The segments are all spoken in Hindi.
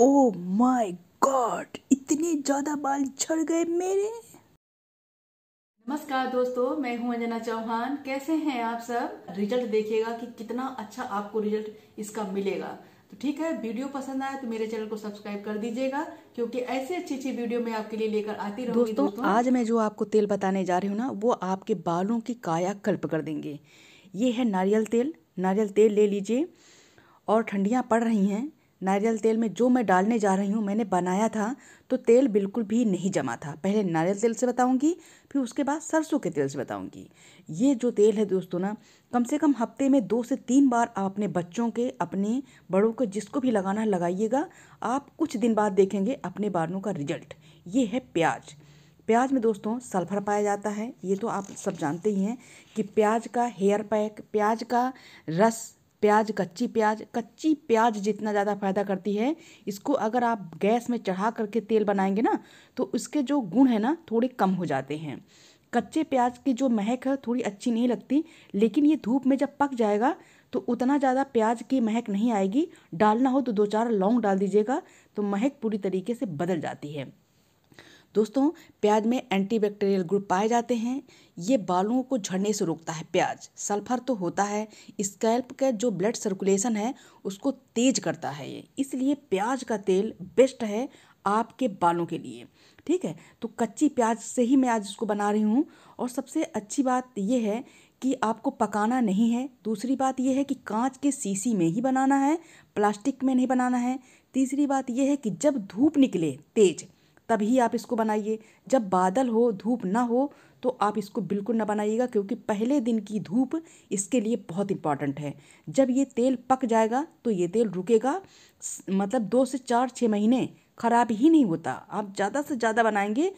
ओ माय गॉड इतने ज़्यादा बाल झड़ गए मेरे नमस्कार दोस्तों मैं हूं अंजना चौहान कैसे हैं आप सब रिजल्ट देखिएगा कि कितना अच्छा आपको रिजल्ट इसका मिलेगा तो ठीक है वीडियो पसंद आए तो मेरे चैनल को सब्सक्राइब कर दीजिएगा क्योंकि ऐसे अच्छी अच्छी वीडियो मैं आपके लिए लेकर आती रहूंगी दोस्तों, दोस्तों आज मैं जो आपको तेल बताने जा रही हूँ ना वो आपके बालों की काया कल्प कर देंगे ये है नारियल तेल नारियल तेल ले लीजिए और ठंडियाँ पड़ रही हैं नारियल तेल में जो मैं डालने जा रही हूँ मैंने बनाया था तो तेल बिल्कुल भी नहीं जमा था पहले नारियल तेल से बताऊँगी फिर उसके बाद सरसों के तेल से बताऊँगी ये जो तेल है दोस्तों ना कम से कम हफ्ते में दो से तीन बार आप अपने बच्चों के अपने बड़ों को जिसको भी लगाना है लगाइएगा आप कुछ दिन बाद देखेंगे अपने बालों का रिजल्ट ये है प्याज प्याज में दोस्तों सल्फर पाया जाता है ये तो आप सब जानते ही हैं कि प्याज का हेयर पैक प्याज का रस प्याज कच्ची प्याज कच्ची प्याज जितना ज़्यादा फ़ायदा करती है इसको अगर आप गैस में चढ़ा करके तेल बनाएंगे ना तो उसके जो गुण है ना थोड़े कम हो जाते हैं कच्चे प्याज की जो महक है थोड़ी अच्छी नहीं लगती लेकिन ये धूप में जब पक जाएगा तो उतना ज़्यादा प्याज की महक नहीं आएगी डालना हो तो दो चार लौंग डाल दीजिएगा तो महक पूरी तरीके से बदल जाती है दोस्तों प्याज में एंटीबैक्टीरियल ग्रुप पाए जाते हैं ये बालों को झड़ने से रोकता है प्याज सल्फर तो होता है स्कैल्प का जो ब्लड सर्कुलेशन है उसको तेज करता है ये इसलिए प्याज का तेल बेस्ट है आपके बालों के लिए ठीक है तो कच्ची प्याज से ही मैं आज इसको बना रही हूँ और सबसे अच्छी बात यह है कि आपको पकाना नहीं है दूसरी बात यह है कि कांच के सीसी में ही बनाना है प्लास्टिक में नहीं बनाना है तीसरी बात यह है कि जब धूप निकले तेज तभी आप इसको बनाइए जब बादल हो धूप ना हो तो आप इसको बिल्कुल ना बनाइएगा क्योंकि पहले दिन की धूप इसके लिए बहुत इंपॉर्टेंट है जब ये तेल पक जाएगा तो ये तेल रुकेगा मतलब दो से चार छः महीने ख़राब ही नहीं होता आप ज़्यादा से ज़्यादा बनाएंगे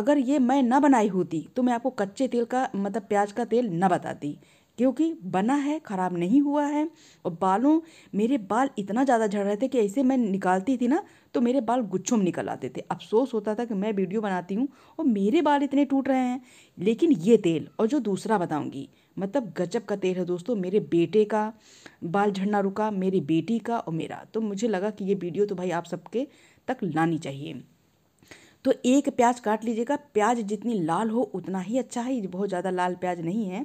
अगर ये मैं ना बनाई होती तो मैं आपको कच्चे तेल का मतलब प्याज का तेल ना बताती क्योंकि बना है ख़राब नहीं हुआ है और बालों मेरे बाल इतना ज़्यादा झड़ रहे थे कि ऐसे मैं निकालती थी ना तो मेरे बाल गुच्छों में निकल आते थे अफसोस होता था कि मैं वीडियो बनाती हूँ और मेरे बाल इतने टूट रहे हैं लेकिन ये तेल और जो दूसरा बताऊँगी मतलब गजब का तेल है दोस्तों मेरे बेटे का बाल झड़ना रुका मेरी बेटी का और मेरा तो मुझे लगा कि ये वीडियो तो भाई आप सबके तक लानी चाहिए तो एक प्याज काट लीजिएगा प्याज जितनी लाल हो उतना ही अच्छा है बहुत ज़्यादा लाल प्याज नहीं है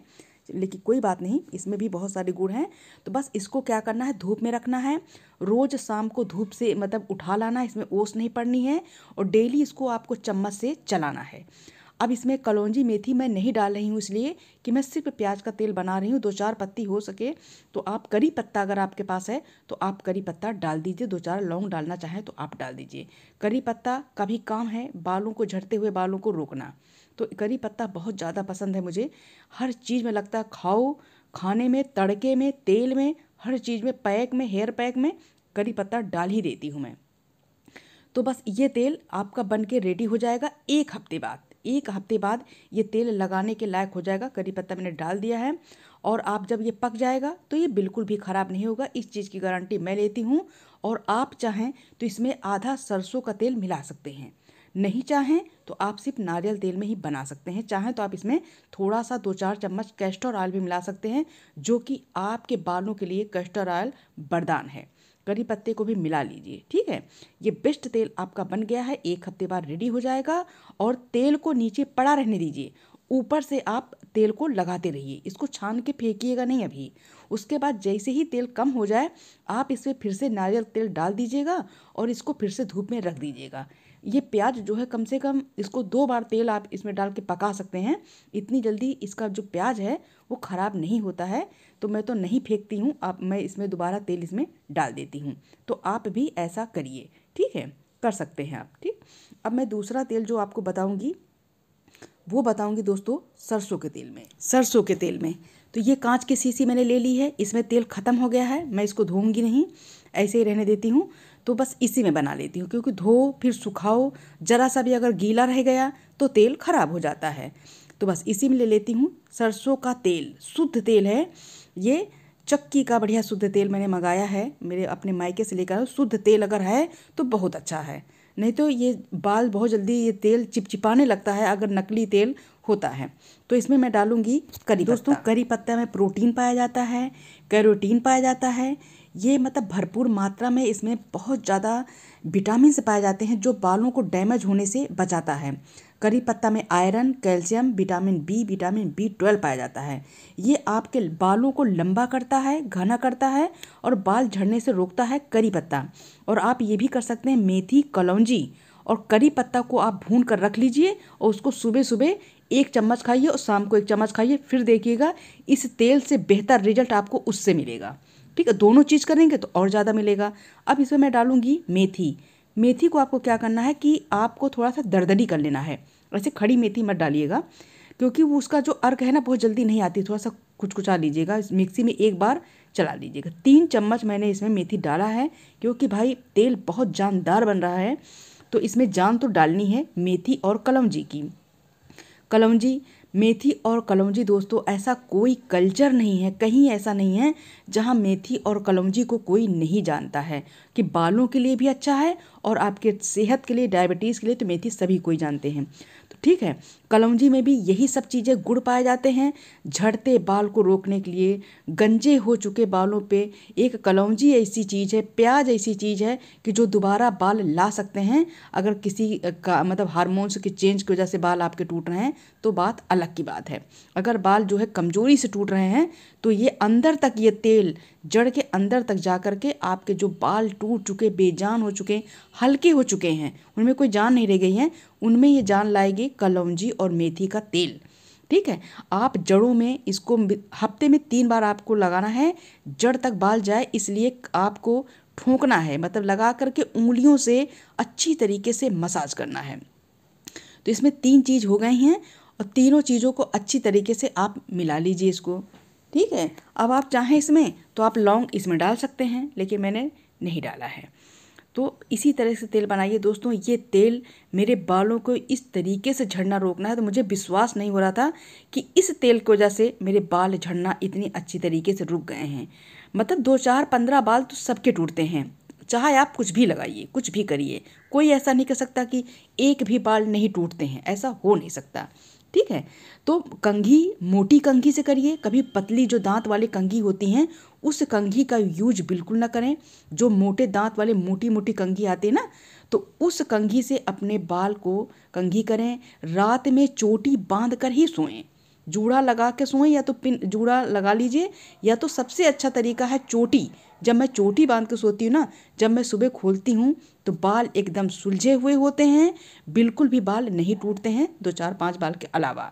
लेकिन कोई बात नहीं इसमें भी बहुत सारे गुड़ हैं तो बस इसको क्या करना है धूप में रखना है रोज़ शाम को धूप से मतलब उठा लाना है इसमें ओस नहीं पड़नी है और डेली इसको आपको चम्मच से चलाना है अब इसमें कलौजी मेथी मैं नहीं डाल रही हूँ इसलिए कि मैं सिर्फ प्याज का तेल बना रही हूँ दो चार पत्ती हो सके तो आप करी पत्ता अगर आपके पास है तो आप करी पत्ता डाल दीजिए दो चार लौंग डालना चाहें तो आप डाल दीजिए करी पत्ता का भी काम है बालों को झड़ते हुए बालों को रोकना तो करी पत्ता बहुत ज़्यादा पसंद है मुझे हर चीज़ में लगता है खाओ खाने में तड़के में तेल में हर चीज़ में पैक में हेयर पैक में करी पत्ता डाल ही देती हूँ मैं तो बस ये तेल आपका बन के रेडी हो जाएगा एक हफ्ते बाद एक हफ्ते बाद ये तेल लगाने के लायक हो जाएगा करी पत्ता मैंने डाल दिया है और आप जब ये पक जाएगा तो ये बिल्कुल भी ख़राब नहीं होगा इस चीज़ की गारंटी मैं लेती हूँ और आप चाहें तो इसमें आधा सरसों का तेल मिला सकते हैं नहीं चाहें तो आप सिर्फ नारियल तेल में ही बना सकते हैं चाहें तो आप इसमें थोड़ा सा दो चार चम्मच कैस्टर ऑयल भी मिला सकते हैं जो कि आपके बालों के लिए कैस्टर ऑयल बरदान है करी पत्ते को भी मिला लीजिए ठीक है ये बेस्ट तेल आपका बन गया है एक हफ्ते बाद रेडी हो जाएगा और तेल को नीचे पड़ा रहने दीजिए ऊपर से आप तेल को लगाते रहिए इसको छान के फेंकिएगा नहीं अभी उसके बाद जैसे ही तेल कम हो जाए आप इसमें फिर से नारियल तेल डाल दीजिएगा और इसको फिर से धूप में रख दीजिएगा ये प्याज जो है कम से कम इसको दो बार तेल आप इसमें डाल के पका सकते हैं इतनी जल्दी इसका जो प्याज है वो ख़राब नहीं होता है तो मैं तो नहीं फेंकती हूँ आप मैं इसमें दोबारा तेल इसमें डाल देती हूँ तो आप भी ऐसा करिए ठीक है कर सकते हैं आप ठीक अब मैं दूसरा तेल जो आपको बताऊँगी वो बताऊँगी दोस्तों सरसों के तेल में सरसों के तेल में तो ये कांच की सीसी मैंने ले ली है इसमें तेल ख़त्म हो गया है मैं इसको धोऊंगी नहीं ऐसे ही रहने देती हूँ तो बस इसी में बना लेती हूँ क्योंकि धो फिर सुखाओ ज़रा सा भी अगर गीला रह गया तो तेल खराब हो जाता है तो बस इसी में ले लेती हूँ सरसों का तेल शुद्ध तेल है ये चक्की का बढ़िया शुद्ध तेल मैंने मंगाया है मेरे अपने मायके से लेकर शुद्ध तेल अगर है तो बहुत अच्छा है नहीं तो ये बाल बहुत जल्दी ये तेल चिपचिपाने लगता है अगर नकली तेल होता है तो इसमें मैं डालूंगी करी दोस्तों करी पत्ता में प्रोटीन पाया जाता है कैरोटीन पाया जाता है ये मतलब भरपूर मात्रा में इसमें बहुत ज़्यादा विटामिन पाए जाते हैं जो बालों को डैमेज होने से बचाता है करी पत्ता में iron calcium vitamin B vitamin B twelve पाया जाता है ये आपके बालों को लंबा करता है घना करता है और बाल झड़ने से रोकता है करी पत्ता और आप ये भी कर सकते हैं मेथी कलौजी और करी पत्ता को आप भून कर रख लीजिए और उसको सुबह सुबह एक चम्मच खाइए और शाम को एक चम्मच खाइए फिर देखिएगा इस तेल से बेहतर रिजल्ट आपको उससे मिलेगा ठीक है दोनों चीज़ करेंगे तो और ज़्यादा मिलेगा अब इसमें मैं डालूँगी मेथी मेथी को आपको क्या करना है कि आपको थोड़ा सा दरदरी कर लेना है वैसे खड़ी मेथी मत डालिएगा क्योंकि वो उसका जो अर्क है ना बहुत जल्दी नहीं आती थोड़ा सा कुछ कुचा लीजिएगा मिक्सी में एक बार चला लीजिएगा तीन चम्मच मैंने इसमें मेथी डाला है क्योंकि भाई तेल बहुत जानदार बन रहा है तो इसमें जान तो डालनी है मेथी और कलम जी की कलौजी मेथी और कलौजी दोस्तों ऐसा कोई कल्चर नहीं है कहीं ऐसा नहीं है जहां मेथी और कलौजी को कोई नहीं जानता है कि बालों के लिए भी अच्छा है और आपके सेहत के लिए डायबिटीज़ के लिए तो मेथी सभी कोई जानते हैं तो ठीक है कलौंजी में भी यही सब चीज़ें गुड़ पाए जाते हैं झड़ते बाल को रोकने के लिए गंजे हो चुके बालों पे एक कलौंजी ऐसी चीज़ है प्याज ऐसी चीज़ है कि जो दोबारा बाल ला सकते हैं अगर किसी का मतलब हार्मोन्स के चेंज की वजह से बाल आपके टूट रहे हैं तो बात अलग की बात है अगर बाल जो है कमज़ोरी से टूट रहे हैं तो ये अंदर तक ये तेल जड़ के अंदर तक जा कर के आपके जो बाल टूट चुके बेजान हो चुके हल्के हो चुके हैं उनमें कोई जान नहीं रह गई है उनमें ये जान लाएगी कलौजी और मेथी का तेल ठीक है आप जड़ों में इसको हफ्ते में तीन बार आपको लगाना है जड़ तक बाल जाए इसलिए आपको ठोंकना है मतलब लगा करके उंगलियों से अच्छी तरीके से मसाज करना है तो इसमें तीन चीज़ हो गई हैं और तीनों चीज़ों को अच्छी तरीके से आप मिला लीजिए इसको ठीक है अब आप चाहें इसमें तो आप लौंग इसमें डाल सकते हैं लेकिन मैंने नहीं डाला है तो इसी तरह से तेल बनाइए दोस्तों ये तेल मेरे बालों को इस तरीके से झड़ना रोकना है तो मुझे विश्वास नहीं हो रहा था कि इस तेल की वजह से मेरे बाल झड़ना इतनी अच्छी तरीके से रुक गए हैं मतलब दो चार पंद्रह बाल तो सबके टूटते हैं चाहे आप कुछ भी लगाइए कुछ भी करिए कोई ऐसा नहीं कर सकता कि एक भी बाल नहीं टूटते हैं ऐसा हो नहीं सकता ठीक है तो कंघी मोटी कंघी से करिए कभी पतली जो दांत वाले कंघी होती हैं उस कंघी का यूज बिल्कुल ना करें जो मोटे दांत वाले मोटी मोटी कंघी आती है ना तो उस कंघी से अपने बाल को कंघी करें रात में चोटी बांध कर ही सोएं जूड़ा लगा के सोएं या तो पिन जूड़ा लगा लीजिए या तो सबसे अच्छा तरीका है चोटी जब मैं चोटी बांध के सोती हूँ ना जब मैं सुबह खोलती हूँ तो बाल एकदम सुलझे हुए होते हैं बिल्कुल भी बाल नहीं टूटते हैं दो चार पाँच बाल के अलावा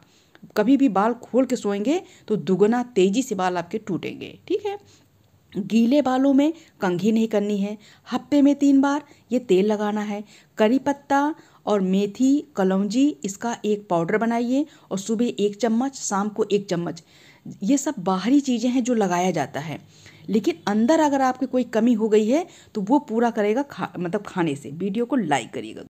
कभी भी बाल खोल के सोएंगे तो दुगना तेज़ी से बाल आपके टूटेंगे ठीक है गीले बालों में कंघी नहीं करनी है हफ्ते में तीन बार ये तेल लगाना है करी पत्ता और मेथी कलौजी इसका एक पाउडर बनाइए और सुबह एक चम्मच शाम को एक चम्मच ये सब बाहरी चीज़ें हैं जो लगाया जाता है लेकिन अंदर अगर आपकी कोई कमी हो गई है तो वो पूरा करेगा खा मतलब खाने से वीडियो को लाइक करिएगा